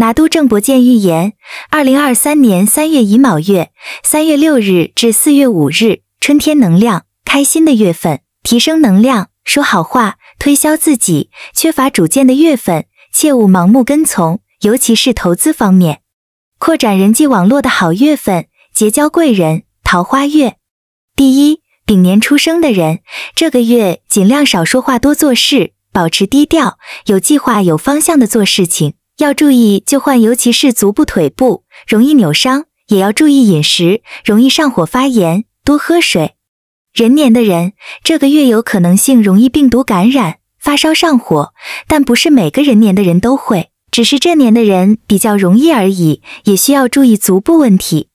拿督郑伯建预言：二零二三年三月乙卯月，三月六日至四月五日，春天能量，开心的月份，提升能量，说好话，推销自己。缺乏主见的月份，切勿盲目跟从，尤其是投资方面。扩展人际网络的好月份，结交贵人，桃花月。第一，丙年出生的人，这个月尽量少说话，多做事，保持低调，有计划、有方向的做事情。要注意就患，尤其是足部、腿部容易扭伤，也要注意饮食，容易上火发炎，多喝水。人年的人，这个月有可能性容易病毒感染、发烧上火，但不是每个人年的人都会，只是这年的人比较容易而已，也需要注意足部问题。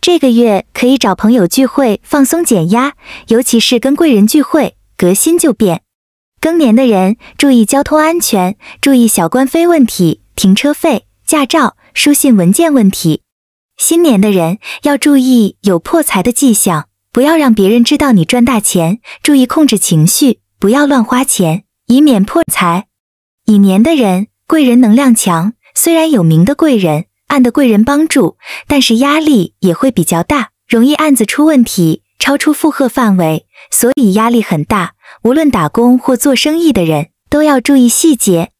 这个月可以找朋友聚会放松减压，尤其是跟贵人聚会，革新就变。更年的人注意交通安全，注意小官非问题。停车费、驾照、书信文件问题。新年的人要注意有破财的迹象，不要让别人知道你赚大钱，注意控制情绪，不要乱花钱，以免破财。乙年的人，贵人能量强，虽然有名的贵人暗的贵人帮助，但是压力也会比较大，容易案子出问题，超出负荷范围，所以压力很大。无论打工或做生意的人，都要注意细节。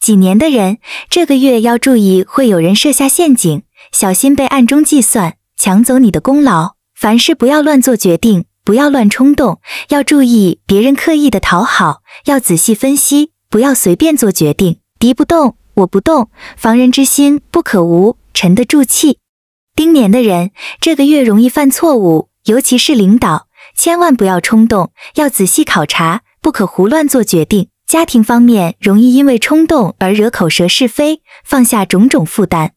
几年的人，这个月要注意，会有人设下陷阱，小心被暗中计算，抢走你的功劳。凡事不要乱做决定，不要乱冲动，要注意别人刻意的讨好，要仔细分析，不要随便做决定。敌不动，我不动，防人之心不可无，沉得住气。丁年的人，这个月容易犯错误，尤其是领导，千万不要冲动，要仔细考察，不可胡乱做决定。家庭方面容易因为冲动而惹口舌是非，放下种种负担。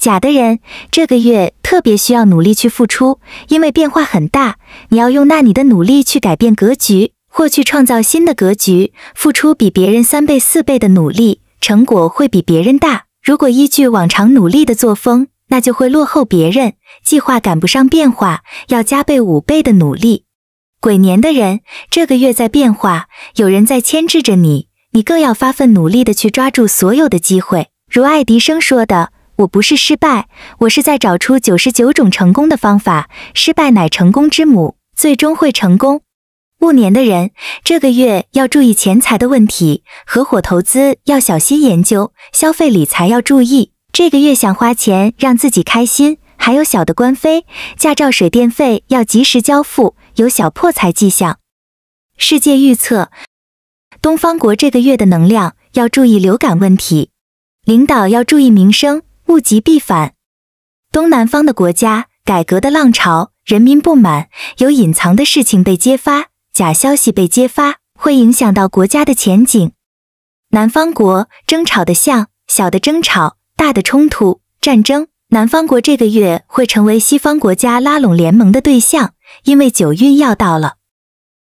甲的人这个月特别需要努力去付出，因为变化很大，你要用那你的努力去改变格局，或去创造新的格局，付出比别人三倍四倍的努力，成果会比别人大。如果依据往常努力的作风，那就会落后别人。计划赶不上变化，要加倍五倍的努力。鬼年的人，这个月在变化，有人在牵制着你，你更要发奋努力的去抓住所有的机会。如爱迪生说的：“我不是失败，我是在找出九十九种成功的方法。失败乃成功之母，最终会成功。”戊年的人，这个月要注意钱财的问题，合伙投资要小心研究，消费理财要注意。这个月想花钱让自己开心，还有小的官非、驾照、水电费要及时交付。有小破财迹象。世界预测，东方国这个月的能量要注意流感问题，领导要注意民生。物极必反，东南方的国家改革的浪潮，人民不满，有隐藏的事情被揭发，假消息被揭发，会影响到国家的前景。南方国争吵的像小的争吵，大的冲突战争。南方国这个月会成为西方国家拉拢联盟的对象，因为九运要到了。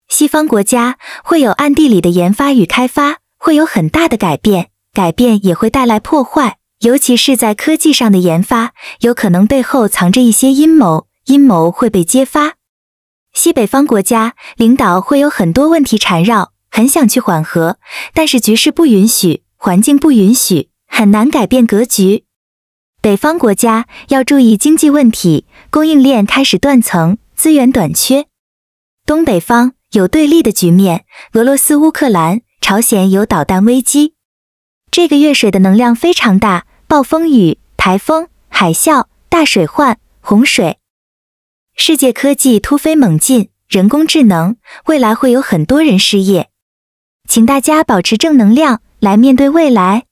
西方国家会有暗地里的研发与开发，会有很大的改变，改变也会带来破坏，尤其是在科技上的研发，有可能背后藏着一些阴谋，阴谋会被揭发。西北方国家领导会有很多问题缠绕，很想去缓和，但是局势不允许，环境不允许，很难改变格局。北方国家要注意经济问题，供应链开始断层，资源短缺。东北方有对立的局面，俄罗斯、乌克兰、朝鲜有导弹危机。这个月水的能量非常大，暴风雨、台风、海啸、大水患、洪水。世界科技突飞猛进，人工智能未来会有很多人失业，请大家保持正能量来面对未来。